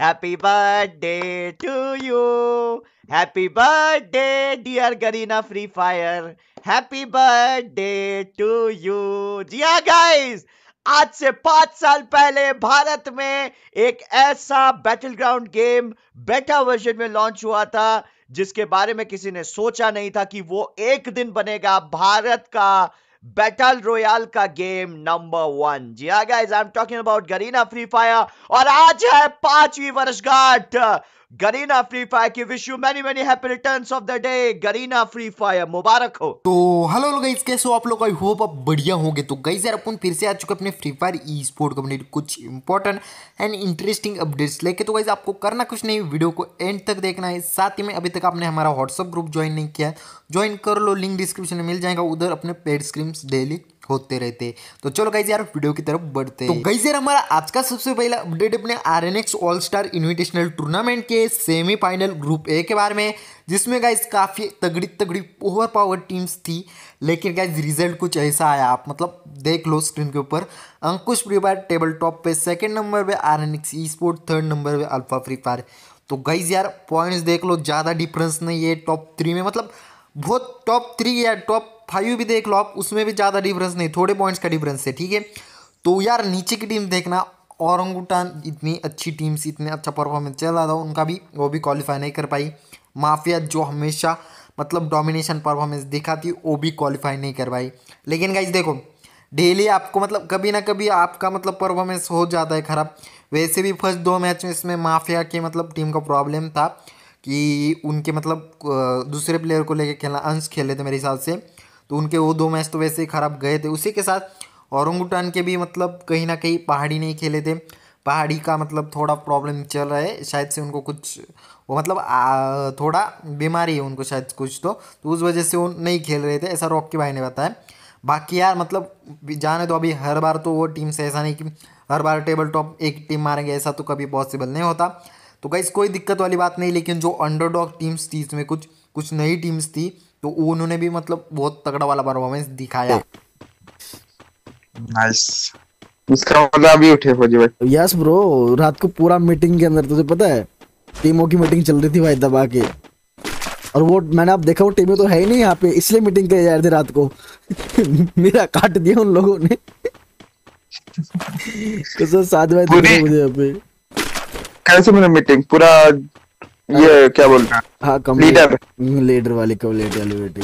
Happy birthday to you happy birthday dear Garena free fire happy birthday to you जी हाँ guys आज से पांच साल पहले भारत में एक ऐसा battle ground game beta version में लॉन्च हुआ था जिसके बारे में किसी ने सोचा नहीं था कि वो एक दिन बनेगा भारत का बैटल रोयाल का गेम नंबर वन जी guys I am talking about Garena free fire और आज है पांचवी वर्षगांठ गरीना फ्री फायर की wish you many many happy returns of the day Garena free fire मुबारक हो तो हेलो गाइस कैसे हो आप लोग आई होप आप बढ़िया होंगे तो गाइस यार अपन फिर से आ चुके अपने free fire e sport community कुछ इंपॉर्टेंट एंड इंटरेस्टिंग अपडेट्स लेके तो गाइस आपको करना कुछ नहीं वीडियो को एंड तक देखना है साथ ही में अभी तक आपने हमारा व्हाट्सअप ग्रुप ज्वाइन नहीं किया है ज्वाइन कर लो लिंक डिस्क्रिप्शन में मिल जाएगा उधर अपने पेड स्क्रीम्स डेली होते रहते तो चलो गाइज यार वीडियो की तरफ बढ़ते तो गाइज यार हमारा आज का सबसे पहला अपडेट अपने R N X all star invitational tournament के सेमीफाइनल ग्रुप ए के बारे में जिसमें गाइज काफ़ी तगड़ी तगड़ी ओवर पावर टीम्स थी लेकिन गाइज रिजल्ट कुछ ऐसा आया आप मतलब देख लो स्क्रीन के ऊपर Ankush free fire table top पे सेकेंड नंबर पे R N X e sport third number पे अल्फा फ्री फायर तो गाइज यार पॉइंट्स देख लो ज़्यादा डिफरेंस नहीं है टॉप थ्री में मतलब बहुत टॉप थ्री या टॉप फाइव भी देख लो आप उसमें भी ज़्यादा डिफरेंस नहीं थोड़े पॉइंट्स का डिफरेंस है ठीक है तो यार नीचे की टीम देखना औरंगुटान इतनी अच्छी टीम्स इतने अच्छा परफॉर्मेंस चल रहा था उनका भी वो भी क्वालिफाई नहीं कर पाई माफिया जो हमेशा मतलब डोमिनेशन परफॉर्मेंस दिखाती वो भी क्वालिफाई नहीं कर पाई लेकिन गाइज देखो डेली आपको मतलब कभी ना कभी आपका मतलब परफॉर्मेंस हो जाता है ख़राब वैसे भी फर्स्ट दो मैच में इसमें माफिया के मतलब टीम का प्रॉब्लम था कि उनके मतलब दूसरे प्लेयर को लेके खेलना अंश खेले थे मेरे हिसाब से तो उनके वो दो मैच तो वैसे ही खराब गए थे उसी के साथ औरंगुटान के भी मतलब कहीं ना कहीं पहाड़ी नहीं खेले थे पहाड़ी का मतलब थोड़ा प्रॉब्लम चल रहा है शायद से उनको कुछ वो मतलब आ, थोड़ा बीमारी है उनको शायद कुछ तो तो उस वजह से वो नहीं खेल रहे थे ऐसा रॉक के भाई ने बताया बाकी यार मतलब जाने तो अभी हर बार तो वो टीम से ऐसा नहीं कि हर बार टेबल टॉप एक टीम मारेंगे ऐसा तो कभी पॉसिबल नहीं होता तो गाइस कोई दिक्कत वाली बात नहीं लेकिन जो अंडरडॉग टीम्स थी इसमें कुछ कुछ नई टीम्स थी तो उन्होंने भी मतलब बहुत तगड़ा वाला परफॉर्मेंस दिखाया नाइस उसका मजा भी उठे फौजी भाई यस ब्रो रात को पूरा मीटिंग के अंदर तुझे पता है टीमों की मीटिंग चल रही थी भाई दबा के और वो मैंने आप देखा वो टीमें तो है ही नहीं यहाँ पे इसलिए मीटिंग कर जा रहे थे रात को मेरा काट दिया उन लोगों ने तो सर साथ में मुझे यहाँ पे कैसे मैंने मीटिंग पूरा ये क्या बोल रहा हाँ कम लीडर लीडर हम्म, वाली कब लेट वाली बेटी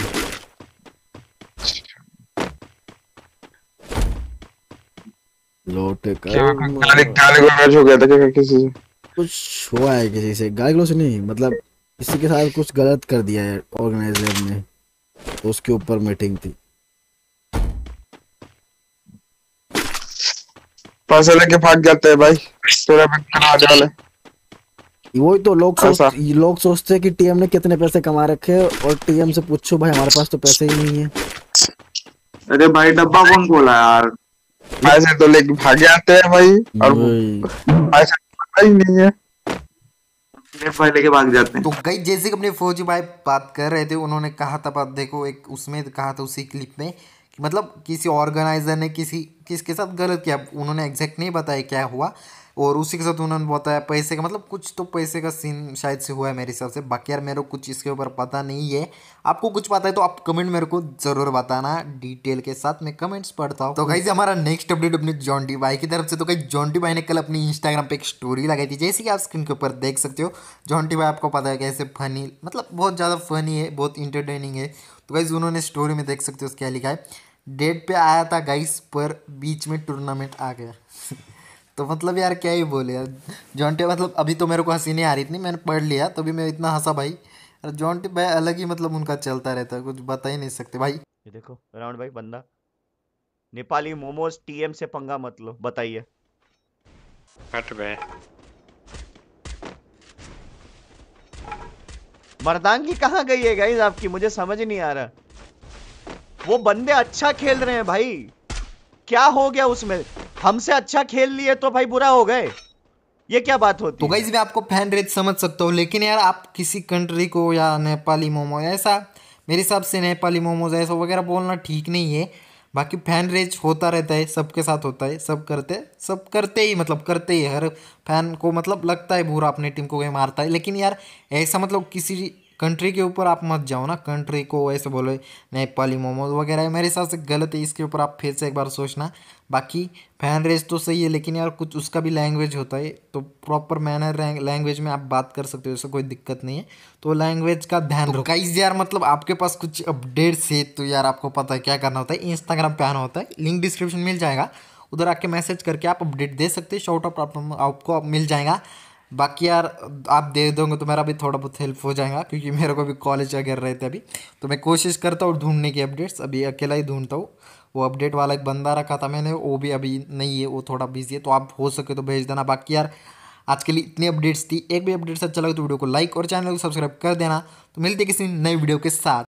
लोटे का गाली गाली को मैच हो गया था क्या किसी से कुछ हुआ है किसी से गाली गलो से नहीं मतलब किसी के साथ कुछ गलत कर दिया है ऑर्गेनाइजर ने तो उसके ऊपर मीटिंग थी पास वाले के भाग जाते हैं भाई तेरा बंद करा जाले वही तो लोग सोच लोग सोचते हैं कि टीएम ने कितने पैसे कमा रखे हैं और टीएम से पूछो भाई हमारे पास तो पैसे ही नहीं है अरे भाई डब्बा कौन खोला यार पैसे तो लेके भाग जाते हैं भाई और पैसा तो पता ही नहीं है तो गई जैसे अपने फौजी भाई बात कर रहे थे उन्होंने कहा था बात देखो एक उसमें कहा था उसी क्लिप में कि मतलब किसी ऑर्गेनाइजर ने किसी किसके साथ गलत किया उन्होंने एग्जैक्ट नहीं बताया क्या हुआ और उसी के साथ उन्होंने बताया पैसे का मतलब कुछ तो पैसे का सीन शायद से हुआ है मेरे हिसाब से बाकी यार मेरे को कुछ इसके ऊपर पता नहीं है आपको कुछ पता है तो आप कमेंट मेरे को जरूर बताना डिटेल के साथ मैं कमेंट्स पढ़ता हूँ तो कहीं हम्म। हमारा नेक्स्ट अपडेट अपने जॉन्टी भाई की तरफ से तो कहीं जॉन्टी भाई ने कल अपनी इंस्टाग्राम पर एक स्टोरी लगाई थी जैसे कि आप स्क्रीन के ऊपर देख सकते हो जॉन्टी भाई आपको पता है कैसे फनी मतलब बहुत ज़्यादा फनी है बहुत इंटरटेनिंग है तो गाइज उन्होंने स्टोरी में देख सकते हो क्या लिखा है डेट पे आया था गाइस पर बीच में टूर्नामेंट आ गया तो मतलब यार क्या ही बोले यार जॉन्टे मतलब अभी तो मेरे को हंसी नहीं आ रही इतनी मैंने पढ़ लिया तभी मैं इतना हंसा भाई अरे जॉन्टे भाई अलग ही मतलब उनका चलता रहता है कुछ बता ही नहीं सकते भाई ये देखो राउंड भाई बंदा नेपाली मोमोज टीएम से पंगा मत लो बताइए हट बे मर्दानगी कहाँ गई है गाइस आपकी मुझे समझ नहीं आ रहा वो बंदे अच्छा खेल रहे हैं भाई क्या हो गया उसमें हमसे अच्छा खेल लिए तो भाई बुरा हो गए ये क्या बात होती तो गाइज मैं आपको फैन रेट समझ सकता हूँ लेकिन यार आप किसी कंट्री को या नेपाली मोमो ऐसा मेरे हिसाब से नेपाली मोमोज ऐसा वगैरह बोलना ठीक नहीं है बाकी फैन रेज होता रहता है सबके साथ होता है सब करते सब करते ही मतलब करते ही हर फैन को मतलब लगता है बुरा अपने टीम को कोई मारता है लेकिन यार ऐसा मतलब किसी कंट्री के ऊपर आप मत जाओ ना कंट्री को ऐसे बोलो नेपाली मोमोज वगैरह मेरे हिसाब से गलत है इसके ऊपर आप फिर से एक बार सोचना बाकी फैन रेज तो सही है लेकिन यार कुछ उसका भी लैंग्वेज होता है तो प्रॉपर मैनर लैंग्वेज में आप बात कर सकते हो उससे कोई दिक्कत नहीं है तो लैंग्वेज का ध्यान तो गाइज यार मतलब आपके पास कुछ अपडेट्स है तो यार आपको पता है क्या करना होता है इंस्टाग्राम पे आना होता है लिंक डिस्क्रिप्शन मिल जाएगा उधर आके मैसेज करके आप अपडेट दे सकते हैं शॉर्ट ऑफ आपको मिल जाएगा बाकी यार आप दे दोगे तो मेरा भी थोड़ा बहुत हेल्प हो जाएगा क्योंकि मेरे को भी कॉलेज वगैरह रहते अभी तो मैं कोशिश करता हूँ ढूंढने की अपडेट्स अभी अकेला ही ढूंढता हूँ वो अपडेट वाला एक बंदा रखा था मैंने वो भी अभी नहीं है वो थोड़ा बिजी है तो आप हो सके तो भेज देना बाकी यार आज के लिए इतनी अपडेट्स थी एक भी अपडेट्स अच्छा लगे तो वीडियो को लाइक और चैनल को सब्सक्राइब कर देना तो मिलते किसी नई वीडियो के साथ